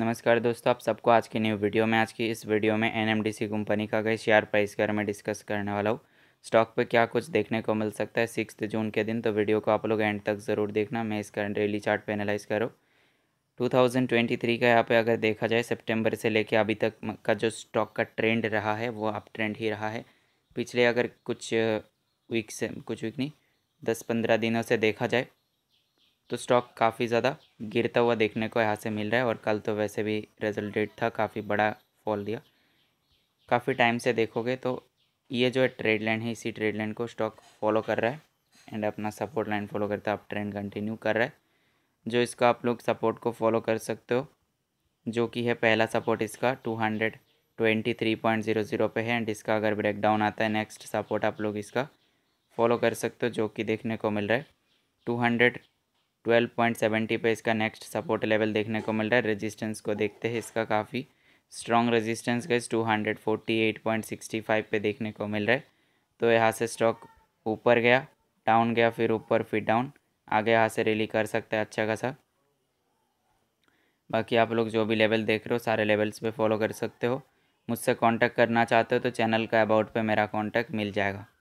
नमस्कार दोस्तों आप सबको आज की न्यू वीडियो में आज की इस वीडियो में एनएमडीसी कंपनी का गई शेयर प्राइस के बारे में डिस्कस करने वाला हूँ स्टॉक पे क्या कुछ देखने को मिल सकता है सिक्स जून के दिन तो वीडियो को आप लोग एंड तक ज़रूर देखना मैं इसका डेली चार्ट पे एनालाइज ट्वेंटी थ्री का यहाँ पे अगर देखा जाए सेप्टेम्बर से लेके अभी तक का जो स्टॉक का ट्रेंड रहा है वो अप ट्रेंड ही रहा है पिछले अगर कुछ वीक से कुछ वीक नहीं दस पंद्रह दिनों से देखा जाए तो स्टॉक काफ़ी ज़्यादा गिरता हुआ देखने को यहाँ से मिल रहा है और कल तो वैसे भी रिजल्ट डेट था काफ़ी बड़ा फॉल दिया काफ़ी टाइम से देखोगे तो ये जो है ट्रेड लाइन है इसी ट्रेड लाइन को स्टॉक फॉलो कर रहा है एंड अपना सपोर्ट लाइन फॉलो करता है आप ट्रेंड कंटिन्यू कर रहा है जो इसका आप लोग सपोर्ट को फॉलो कर सकते हो जो कि है पहला सपोर्ट इसका two hundred twenty three point zero zero पर है एंड इसका अगर ब्रेकडाउन आता है नेक्स्ट सपोर्ट आप लोग इसका फॉलो कर सकते हो जो कि देखने को मिल रहा है two hundred twelve point seventy पे इसका नेक्स्ट सपोर्ट लेवल देखने को मिल रहा है रेजिस्टेंस को देखते हैं इसका काफ़ी स्ट्रॉन्ग रेजिस्टेंस इस two hundred forty eight point sixty five पे देखने को मिल रहा है तो यहाँ से स्टॉक ऊपर गया डाउन गया फिर ऊपर फिर डाउन आगे यहाँ से रैली कर सकता है अच्छा खासा बाकी आप लोग जो भी लेवल देख रहे हो सारे लेवल्स पे फॉलो कर सकते हो मुझसे कांटेक्ट करना चाहते हो तो चैनल का अबाउट पे मेरा कांटेक्ट मिल जाएगा